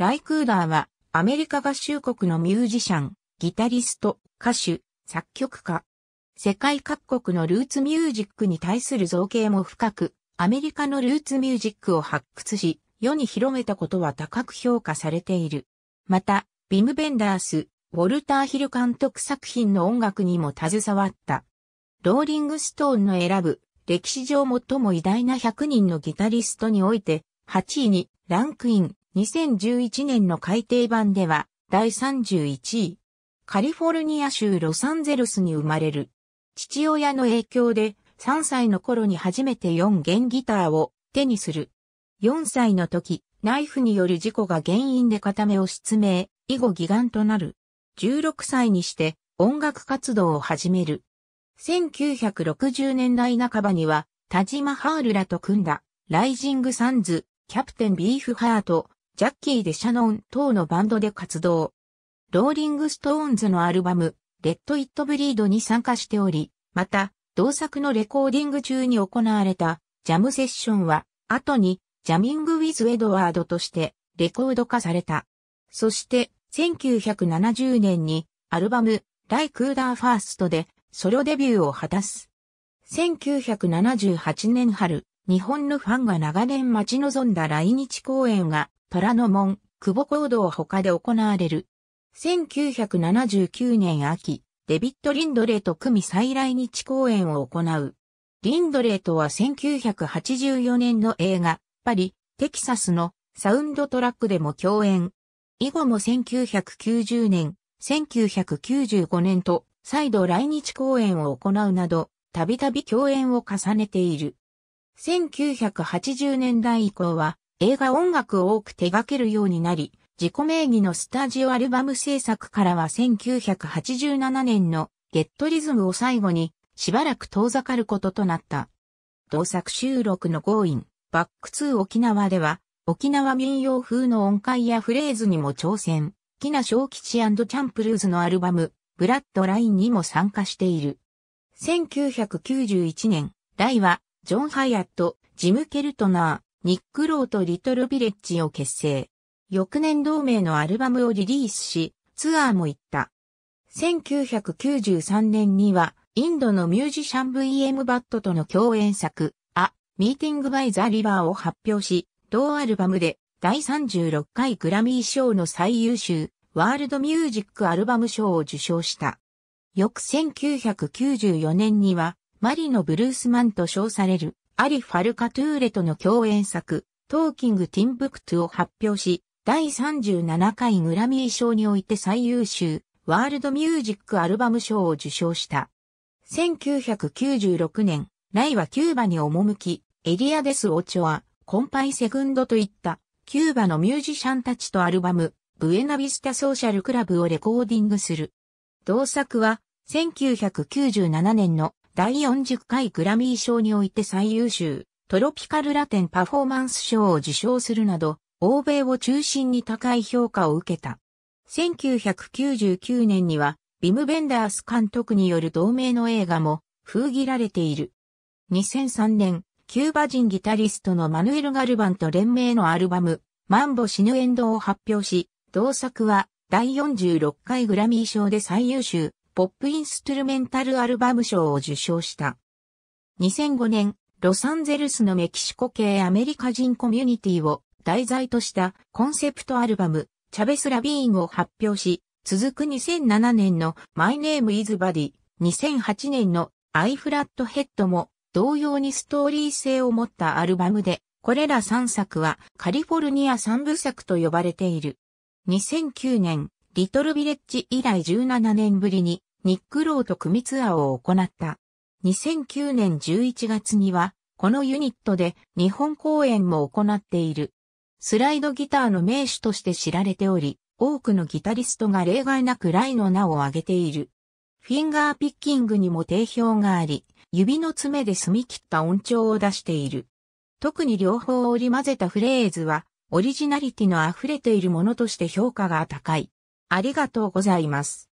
ライクーダーはアメリカ合衆国のミュージシャン、ギタリスト、歌手、作曲家。世界各国のルーツミュージックに対する造形も深く、アメリカのルーツミュージックを発掘し、世に広めたことは高く評価されている。また、ビム・ベンダース、ウォルター・ヒル監督作品の音楽にも携わった。ローリング・ストーンの選ぶ歴史上最も偉大な100人のギタリストにおいて8位にランクイン2011年の改訂版では、第31位。カリフォルニア州ロサンゼルスに生まれる。父親の影響で、3歳の頃に初めて4弦ギターを手にする。4歳の時、ナイフによる事故が原因で片目を失明、以後義眼となる。16歳にして音楽活動を始める。1960年代半ばには、田島ハールらと組んだ、ライジングサンズ、キャプテンビーフハート、ジャッキー・でシャノン等のバンドで活動。ローリング・ストーンズのアルバム、レッド・イット・ブリードに参加しており、また、同作のレコーディング中に行われたジャムセッションは、後に、ジャミング・ウィズ・エドワードとしてレコード化された。そして、1970年にアルバム、ライ・クーダー・ファーストでソロデビューを果たす。1978年春、日本のファンが長年待ち望んだ来日公演が虎ノ門、久保行動他で行われる。1979年秋、デビッド・リンドレート組再来日公演を行う。リンドレートは1984年の映画、パリ、テキサスのサウンドトラックでも共演。以後も1990年、1995年と再度来日公演を行うなど、たびたび共演を重ねている。1980年代以降は、映画音楽を多く手掛けるようになり、自己名義のスタジオアルバム制作からは1987年のゲットリズムを最後にしばらく遠ざかることとなった。同作収録のゴーイン、バックツー沖縄では沖縄民謡風の音階やフレーズにも挑戦。キナ・ショー吉チャンプルーズのアルバムブラッドラインにも参加している。1991年、ライはジョン・ハヤット、ジム・ケルトナー、ニック・ローとリトル・ビレッジを結成。翌年同名のアルバムをリリースし、ツアーも行った。1993年には、インドのミュージシャン VM バットとの共演作、A Meeting by the River を発表し、同アルバムで第36回グラミー賞の最優秀ワールドミュージックアルバム賞を受賞した。翌1994年には、マリのブルースマンと称されるアリ・ファルカトゥーレとの共演作、トーキング・ティンブクトゥを発表し、第37回グラミー賞において最優秀、ワールドミュージックアルバム賞を受賞した。1996年、ライはキューバに赴き、エリアデス・オチョア、コンパイ・セグンドといった、キューバのミュージシャンたちとアルバム、ブエナビスタ・ソーシャル・クラブをレコーディングする。同作は、1997年の第40回グラミー賞において最優秀、トロピカルラテンパフォーマンス賞を受賞するなど、欧米を中心に高い評価を受けた。1999年には、ビム・ベンダース監督による同名の映画も封切られている。2003年、キューバ人ギタリストのマヌエル・ガルバンと連名のアルバム、マンボ・シヌエンドを発表し、同作は第46回グラミー賞で最優秀、ポップインストゥルメンタルアルバム賞を受賞した。2005年、ロサンゼルスのメキシコ系アメリカ人コミュニティを題材としたコンセプトアルバム、チャベス・ラビーンを発表し、続く2007年のマイネーム・イズ・バディ、2008年のアイ・フラット・ヘッドも同様にストーリー性を持ったアルバムで、これら3作はカリフォルニア3部作と呼ばれている。2009年、リトルビレッジ以来17年ぶりにニックローと組ツアーを行った。2009年11月には、このユニットで日本公演も行っている。スライドギターの名手として知られており、多くのギタリストが例外なくライの名を挙げている。フィンガーピッキングにも定評があり、指の爪で澄み切った音調を出している。特に両方を織り混ぜたフレーズは、オリジナリティの溢れているものとして評価が高い。ありがとうございます。